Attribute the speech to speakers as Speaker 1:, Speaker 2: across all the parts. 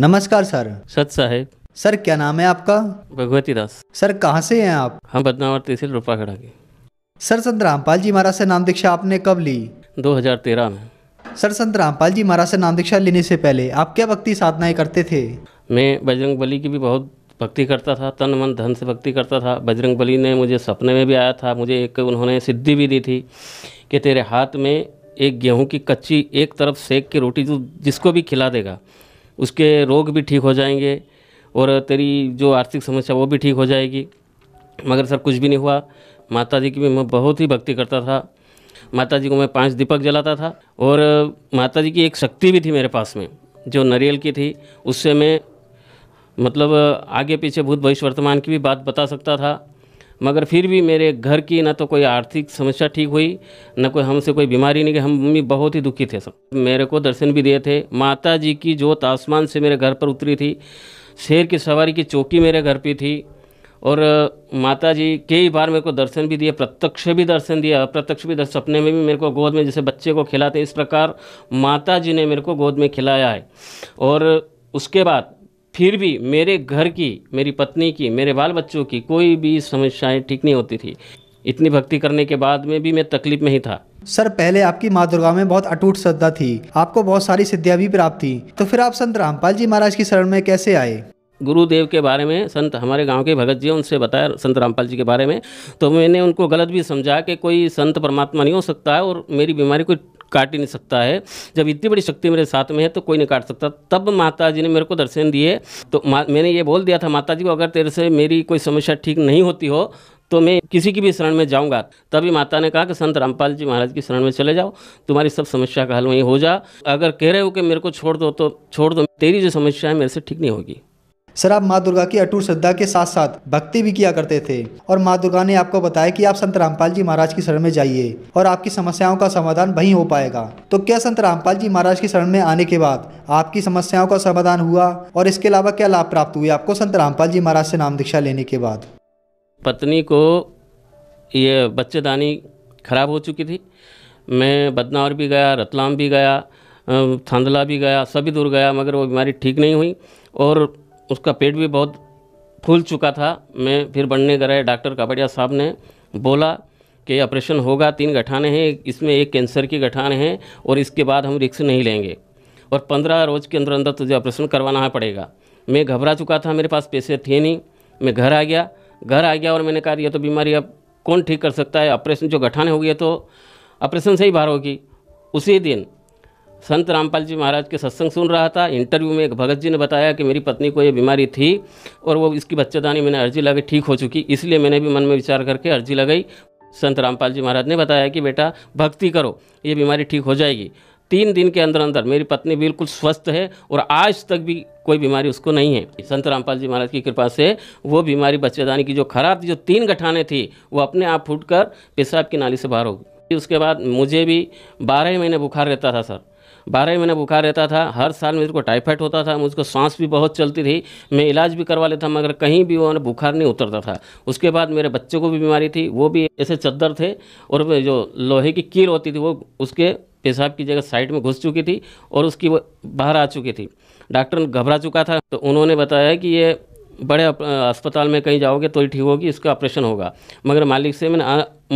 Speaker 1: नमस्कार सर सत साहेब सर क्या नाम है आपका भगवती दास सर कहाँ से हैं
Speaker 2: आप हम बदनावर तहसील रूपागढ़ के
Speaker 1: सर संत रामपाल जी महाराज से नाम दीक्षा आपने कब ली
Speaker 2: 2013 में
Speaker 1: सर संत रामपाल जी महाराज से नाम दीक्षा लेने से पहले आप क्या भक्ति साधनाएं करते थे
Speaker 2: मैं बजरंग बली की भी बहुत भक्ति करता था तन मन धन से भक्ति करता था बजरंग बली ने मुझे सपने में भी आया था मुझे एक उन्होंने सिद्धि भी दी थी कि तेरे हाथ में एक गेहूं की कच्ची एक तरफ सेक की रोटी जो जिसको भी खिला देगा उसके रोग भी ठीक हो जाएंगे और तेरी जो आर्थिक समस्या वो भी ठीक हो जाएगी मगर सर कुछ भी नहीं हुआ माता जी की भी मैं बहुत ही भक्ति करता था माता जी को मैं पांच दीपक जलाता था और माता जी की एक शक्ति भी थी मेरे पास में जो नरियल की थी उससे मैं मतलब आगे पीछे भूत भविष्य वर्तमान की भी बात बता सकता था मगर फिर भी मेरे घर की ना तो कोई आर्थिक समस्या ठीक हुई ना कोई हमसे कोई बीमारी नहीं गई हम मम्मी बहुत ही दुखी थे सब मेरे को दर्शन भी दिए थे माता जी की जोत आसमान से मेरे घर पर उतरी थी शेर की सवारी की चौकी मेरे घर पर थी और माता जी कई बार मेरे को दर्शन भी दिए प्रत्यक्ष भी दर्शन दिया अप्रत्यक्ष भी दर्शन सपने में भी मेरे को गोद में जैसे बच्चे को खिलाते इस प्रकार माता जी ने मेरे को गोद में खिलाया है और उसके बाद फिर भी मेरे घर की मेरी पत्नी की मेरे बाल बच्चों की कोई भी समस्याएं ठीक नहीं होती थी इतनी भक्ति करने के बाद में भी मैं तकलीफ में ही था
Speaker 1: सर पहले आपकी माँ दुर्गा में बहुत अटूट श्रद्धा थी आपको बहुत सारी सिद्धियाँ भी प्राप्त थी तो फिर आप संत रामपाल जी महाराज की शरण में कैसे आए
Speaker 2: गुरुदेव के बारे में संत हमारे गांव के भगत जी उनसे बताया संत रामपाल जी के बारे में तो मैंने उनको गलत भी समझा कि कोई संत परमात्मा नहीं हो सकता है और मेरी बीमारी कोई काट ही नहीं सकता है जब इतनी बड़ी शक्ति मेरे साथ में है तो कोई नहीं काट सकता तब माता जी ने मेरे को दर्शन दिए तो मैंने ये बोल दिया था माता जी को अगर तेरे से मेरी कोई समस्या ठीक नहीं होती हो तो मैं किसी की भी शरण में जाऊंगा तभी माता ने कहा कि संत रामपाल जी महाराज की शरण में चले जाओ तुम्हारी सब समस्या का हल वहीं हो जा अगर कह रहे हो कि मेरे को छोड़ दो तो छोड़ दो तेरी जो समस्या है मेरे से ठीक नहीं होगी
Speaker 1: सर आप माँ दुर्गा की अटूट श्रद्धा के साथ साथ भक्ति भी किया करते थे और माँ दुर्गा ने आपको बताया कि आप संत रामपाल जी महाराज की शरण में जाइए और आपकी समस्याओं का समाधान वहीं हो पाएगा तो क्या संत रामपाल जी महाराज की शरण में आने के बाद आपकी समस्याओं का समाधान हुआ और इसके अलावा क्या लाभ प्राप्त हुए आपको संत रामपाल जी महाराज से नाम दीक्षा लेने के बाद
Speaker 2: पत्नी को ये बच्चेदानी खराब हो चुकी थी मैं बदनावर भी गया रतलाम भी गया थांदला भी गया सभी दूर गया मगर वो बीमारी ठीक नहीं हुई और उसका पेट भी बहुत फूल चुका था मैं फिर बनने गया डॉक्टर कापड़िया साहब ने बोला कि ऑपरेशन होगा तीन गठाने हैं इसमें एक कैंसर की गठान है और इसके बाद हम रिक्स नहीं लेंगे और पंद्रह रोज के अंदर अंदर तुझे ऑपरेशन करवाना पड़ेगा मैं घबरा चुका था मेरे पास पैसे थे नहीं मैं घर आ गया घर आ गया और मैंने कहा यह तो बीमारी अब कौन ठीक कर सकता है ऑपरेशन जो गठाने हो गया तो ऑपरेशन से ही बाहर होगी उसी दिन संत रामपाल जी महाराज के सत्संग सुन रहा था इंटरव्यू में एक भगत जी ने बताया कि मेरी पत्नी को ये बीमारी थी और वो इसकी बच्चेदानी मैंने अर्जी लगाई ठीक हो चुकी इसलिए मैंने भी मन में विचार करके अर्जी लगाई संत रामपाल जी महाराज ने बताया कि बेटा भक्ति करो ये बीमारी ठीक हो जाएगी तीन दिन के अंदर अंदर मेरी पत्नी बिल्कुल स्वस्थ है और आज तक भी कोई बीमारी उसको नहीं है संत रामपाल जी महाराज की कृपा से वो बीमारी बच्चेदानी की जो खराब जो तीन गठाने थी वो अपने आप फूट कर पेशाब की नाली से बाहर होगी उसके बाद मुझे भी बारह महीने बुखार रहता था सर बारह महीने बुखार रहता था हर साल मेरे को टाइफाइड होता था मुझको सांस भी बहुत चलती थी मैं इलाज भी करवा लेता मगर कहीं भी वो बुखार नहीं उतरता था उसके बाद मेरे बच्चे को भी बीमारी थी वो भी ऐसे चद्दर थे और जो लोहे की कील होती थी वो उसके पेशाब की जगह साइड में घुस चुकी थी और उसकी वो बाहर आ चुकी थी डॉक्टर घबरा चुका था तो उन्होंने बताया कि ये बड़े अस्पताल में कहीं जाओगे तो ही ठीक होगी इसका ऑपरेशन होगा मगर मालिक से मैंने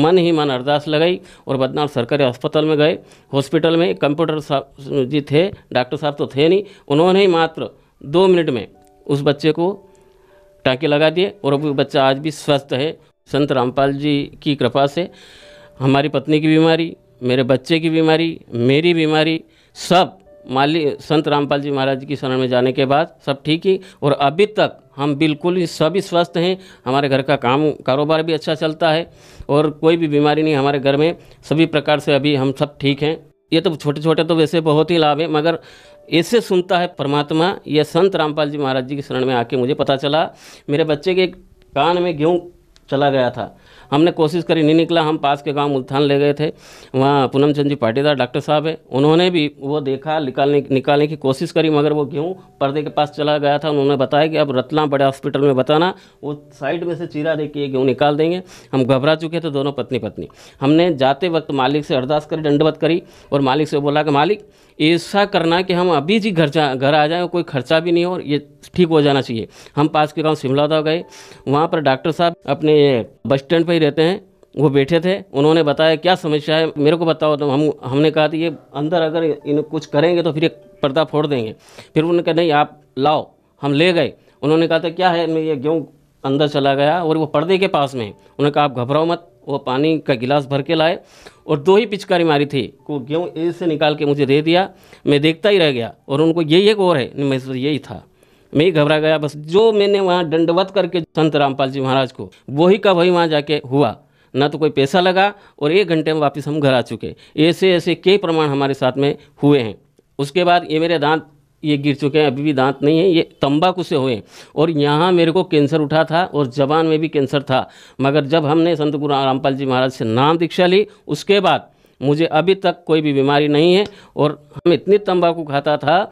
Speaker 2: मन ही मन अरदास लगाई और बदनाम सरकारी अस्पताल में गए हॉस्पिटल में कंप्यूटर साहब जी थे डॉक्टर साहब तो थे नहीं उन्होंने ही मात्र दो मिनट में उस बच्चे को टाँके लगा दिए और अब बच्चा आज भी स्वस्थ है संत रामपाल जी की कृपा से हमारी पत्नी की बीमारी मेरे बच्चे की बीमारी मेरी बीमारी सब माली संत रामपाल जी महाराज की शरण में जाने के बाद सब ठीक ही और अभी तक हम बिल्कुल सभी स्वस्थ हैं हमारे घर का काम कारोबार भी अच्छा चलता है और कोई भी बीमारी नहीं हमारे घर में सभी प्रकार से अभी हम सब ठीक हैं ये तो छोटे छोटे तो वैसे बहुत ही लाभ है मगर इससे सुनता है परमात्मा ये संत रामपाल जी महाराज जी के शरण में आके मुझे पता चला मेरे बच्चे के कान में गेहूँ चला गया था हमने कोशिश करी नहीं निकला हम पास के गांव मुल्थान ले गए थे वहाँ पूनम चंद जी पाटीदार डॉक्टर साहब है उन्होंने भी वो देखा निकालने निकालने की कोशिश करी मगर वो गेहूँ पर्दे के पास चला गया था उन्होंने बताया कि अब रतलाम बड़े हॉस्पिटल में बताना वो साइड में से चीरा दे के गेहूँ निकाल देंगे हम घबरा चुके थे दोनों पत्नी पत्नी हमने जाते वक्त मालिक से अरदास करी दंडवत करी और मालिक से बोला कि मालिक ऐसा करना कि हम अभी जी घर जा घर आ जाएं कोई खर्चा भी नहीं हो और ये ठीक हो जाना चाहिए हम पास के गाँव शिमलादा गए वहाँ पर डॉक्टर साहब अपने बस स्टैंड पर ही रहते हैं वो बैठे थे उन्होंने बताया क्या समस्या है मेरे को बताओ तो हम हमने कहा कि तो ये अंदर अगर इन कुछ करेंगे तो फिर एक पर्दा फोड़ देंगे फिर उन्होंने कहा नहीं आप लाओ हम ले गए उन्होंने कहा था तो क्या है ये गेहूँ अंदर चला गया और वो पर्दे के पास में उन्होंने कहा आप घबराओ मत वो पानी का गिलास भर के लाए और दो ही पिचकारी मारी थी को गेहूँ ए से निकाल के मुझे दे दिया मैं देखता ही रह गया और उनको यही एक और है मैं यही था मैं ही घबरा गया बस जो मैंने वहाँ दंडवत करके संत रामपाल जी महाराज को वही का वही वहाँ जाके हुआ ना तो कोई पैसा लगा और एक घंटे में वापस हम घर आ चुके ऐसे ऐसे कई प्रमाण हमारे साथ में हुए हैं उसके बाद ये मेरे दांत ये गिर चुके हैं अभी भी दांत नहीं है ये तंबाकू से हुए और यहाँ मेरे को कैंसर उठा था और जबान में भी कैंसर था मगर जब हमने संत गुरु रामपाल जी महाराज से नाम दीक्षा ली उसके बाद मुझे अभी तक कोई भी बीमारी नहीं है और हम इतनी तंबाकू खाता था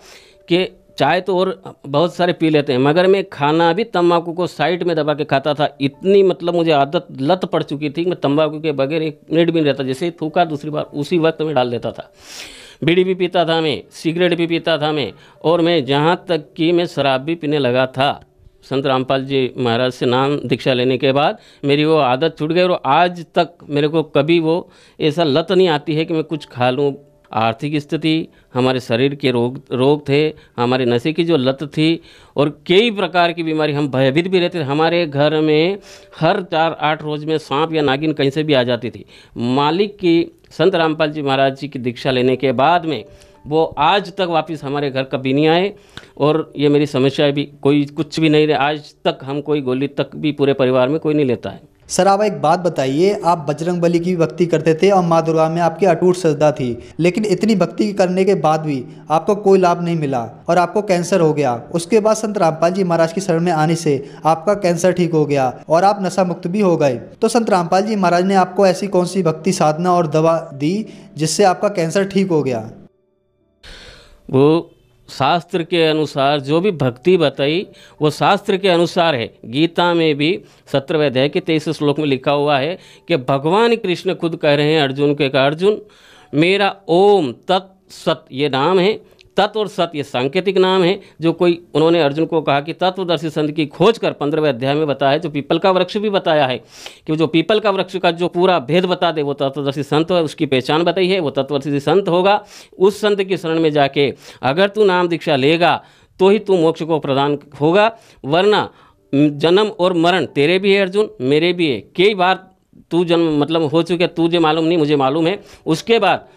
Speaker 2: कि चाय तो और बहुत सारे पी लेते हैं मगर मैं खाना भी तंबाकू को साइड में दबा के खाता था इतनी मतलब मुझे आदत लत पड़ चुकी थी मैं तंबाकू के बगैर एक मिनट भी नहीं रहता जैसे थूका दूसरी बार उसी वक्त में डाल देता था बीड़ी भी पीता था मैं सिगरेट भी पीता था मैं और मैं जहाँ तक कि मैं शराब भी पीने लगा था संत रामपाल जी महाराज से नाम दीक्षा लेने के बाद मेरी वो आदत छूट गई और आज तक मेरे को कभी वो ऐसा लत नहीं आती है कि मैं कुछ खा लूँ आर्थिक स्थिति हमारे शरीर के रोग रोग थे हमारे नशे की जो लत थी और कई प्रकार की बीमारी हम भयभीत भी रहते थे हमारे घर में हर चार आठ रोज में सांप या नागिन कहीं से भी आ जाती थी मालिक की संत रामपाल जी महाराज जी की दीक्षा लेने के बाद में वो आज तक वापस हमारे घर कभी नहीं आए और ये मेरी समस्या भी कोई कुछ भी नहीं रहे आज तक हम कोई गोली तक भी पूरे परिवार में कोई नहीं लेता है
Speaker 1: सर आप एक बात बताइए आप बजरंग बली की भक्ति करते थे और माँ दुर्गा में आपकी अटूट श्रद्धा थी लेकिन इतनी भक्ति करने के बाद भी आपको कोई लाभ नहीं मिला और आपको कैंसर हो गया उसके बाद संत रामपाल जी महाराज की शरण में आने से आपका कैंसर ठीक हो गया और आप नशा मुक्त भी हो गए तो संत रामपाल जी महाराज ने आपको ऐसी कौन सी भक्ति साधना और दवा दी जिससे आपका कैंसर ठीक हो गया
Speaker 2: वो शास्त्र के अनुसार जो भी भक्ति बताई वो शास्त्र के अनुसार है गीता में भी सत्रहवें के तेईस श्लोक में लिखा हुआ है कि भगवान कृष्ण खुद कह रहे हैं अर्जुन के अर्जुन मेरा ओम तत् सत ये नाम है तत्व और सत्य ये सांकेतिक नाम है जो कोई उन्होंने अर्जुन को कहा कि तत्वदर्शी संत की खोज कर पंद्रहवें अध्याय में बताया है जो पीपल का वृक्ष भी बताया है कि जो पीपल का वृक्ष का जो पूरा भेद बता दे वो तत्वदर्शी संत है उसकी पहचान बताई है वो तत्वदर्शी संत होगा उस संत की शरण में जाके अगर तू नाम दीक्षा लेगा तो ही तू मोक्ष को प्रदान होगा वरना जन्म और मरण तेरे भी है अर्जुन मेरे भी है कई बार तू जन्म मतलब हो चुके तू जो मालूम नहीं मुझे मालूम है उसके बाद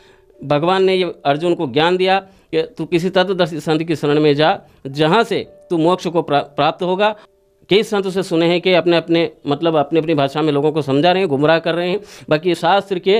Speaker 2: भगवान ने ये अर्जुन को ज्ञान दिया कि तू किसी तत्वदर्शी संत की शरण में जा जहाँ से तू मोक्ष को प्राप्त होगा कई संत से सुने हैं कि अपने अपने मतलब अपने अपनी भाषा में लोगों को समझा रहे हैं गुमराह कर रहे हैं बाकी शास्त्र के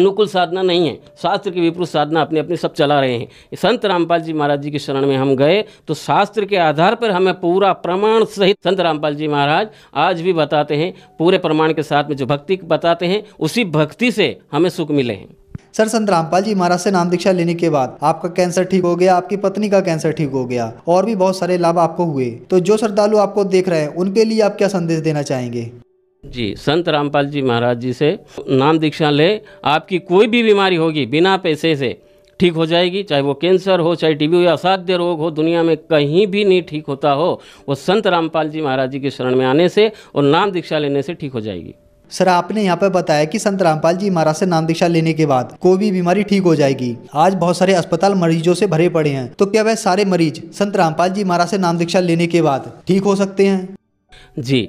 Speaker 2: अनुकूल साधना नहीं है शास्त्र के विपरीत साधना अपने अपने सब चला रहे हैं संत रामपाल जी महाराज जी की शरण में हम गए तो शास्त्र के आधार पर हमें पूरा प्रमाण सहित संत रामपाल जी महाराज आज भी बताते हैं पूरे प्रमाण के साथ में जो भक्ति बताते हैं उसी भक्ति से हमें सुख मिले हैं
Speaker 1: सर संत रामपाल जी महाराज से नाम दीक्षा लेने के बाद आपका कैंसर ठीक हो गया आपकी पत्नी का कैंसर ठीक हो गया और भी बहुत सारे लाभ आपको हुए तो जो श्रद्धालु आपको देख रहे हैं उनके लिए आप क्या संदेश देना चाहेंगे
Speaker 2: जी संत रामपाल जी महाराज जी से नाम दीक्षा ले आपकी कोई भी बीमारी होगी बिना पैसे से ठीक हो जाएगी चाहे वो कैंसर हो चाहे टीबी हो या असाध्य रोग हो दुनिया में कहीं भी नहीं ठीक होता हो वो संत रामपाल जी महाराज जी के शरण में आने से और नाम दीक्षा लेने से ठीक हो जाएगी
Speaker 1: सर आपने यहाँ पर बताया कि संत रामपाल जी महाराज से नाम दीक्षा लेने के बाद कोई भी बीमारी ठीक हो जाएगी आज बहुत सारे अस्पताल मरीजों से भरे पड़े हैं तो क्या वह सारे मरीज संत रामपाल जी महाराज से नाम दीक्षा लेने के बाद ठीक हो सकते हैं
Speaker 2: जी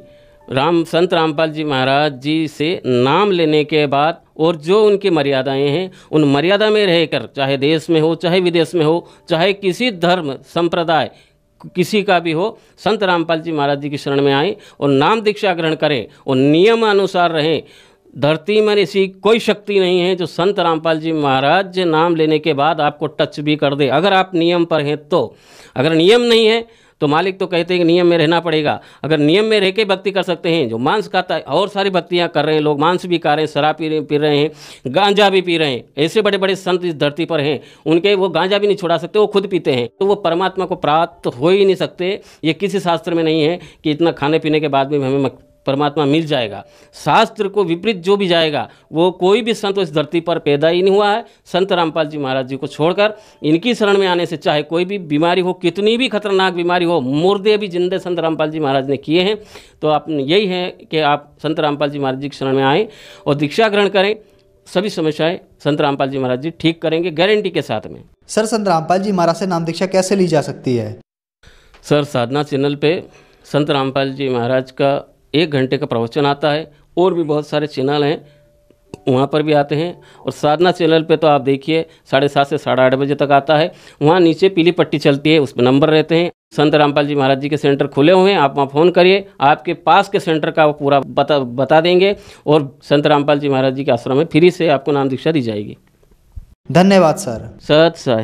Speaker 2: राम संत रामपाल जी महाराज जी से नाम लेने के बाद और जो उनकी मर्यादाएं हैं उन मर्यादा में रहकर चाहे देश में हो चाहे विदेश में हो चाहे किसी धर्म संप्रदाय किसी का भी हो संत रामपाल जी महाराज जी की शरण में आए और नाम दीक्षा ग्रहण करें और नियम अनुसार रहें धरती में ऐसी कोई शक्ति नहीं है जो संत रामपाल जी महाराज नाम लेने के बाद आपको टच भी कर दे अगर आप नियम पर हैं तो अगर नियम नहीं है तो मालिक तो कहते हैं कि नियम में रहना पड़ेगा अगर नियम में रह के भक्ति कर सकते हैं जो मांस खाता है और सारी भक्तियाँ कर रहे हैं लोग मांस भी खा रहे हैं शराब पी पी रहे हैं गांजा भी पी रहे हैं ऐसे बड़े बड़े संत इस धरती पर हैं उनके वो गांजा भी नहीं छुड़ा सकते वो खुद पीते हैं तो वो परमात्मा को प्राप्त हो ही नहीं सकते ये किसी शास्त्र में नहीं है कि इतना खाने पीने के बाद भी हमें परमात्मा मिल जाएगा शास्त्र को विपरीत जो भी जाएगा वो कोई भी संत इस धरती पर पैदा ही नहीं हुआ है संत रामपाल जी महाराज जी को छोड़कर इनकी शरण में आने से चाहे कोई भी बीमारी हो कितनी भी खतरनाक बीमारी हो मुर्दे भी जिंदे संत रामपाल जी महाराज ने किए हैं तो आप यही है कि आप संत रामपाल जी महाराज जी की शरण में आएँ और दीक्षा ग्रहण करें सभी समस्याएं संत रामपाल जी महाराज जी ठीक करेंगे गारंटी के साथ में
Speaker 1: सर संत रामपाल जी महाराज से नाम दीक्षा कैसे ली जा सकती है
Speaker 2: सर साधना चैनल पे संत रामपाल जी महाराज का एक घंटे का प्रवचन आता है और भी बहुत सारे चैनल हैं वहाँ पर भी आते हैं और साधना चैनल पे तो आप देखिए साढ़े सात से साढ़े आठ बजे तक आता है वहाँ नीचे पीली पट्टी चलती है उस पर नंबर रहते हैं संत रामपाल जी महाराज जी के सेंटर खुले हुए हैं आप वहाँ फ़ोन करिए आपके पास के सेंटर का वो पूरा बता बता देंगे और संत रामपाल जी महाराज जी के आश्रम में फ्री से आपको नाम दीक्षा दी जाएगी
Speaker 1: धन्यवाद सर
Speaker 2: सत सर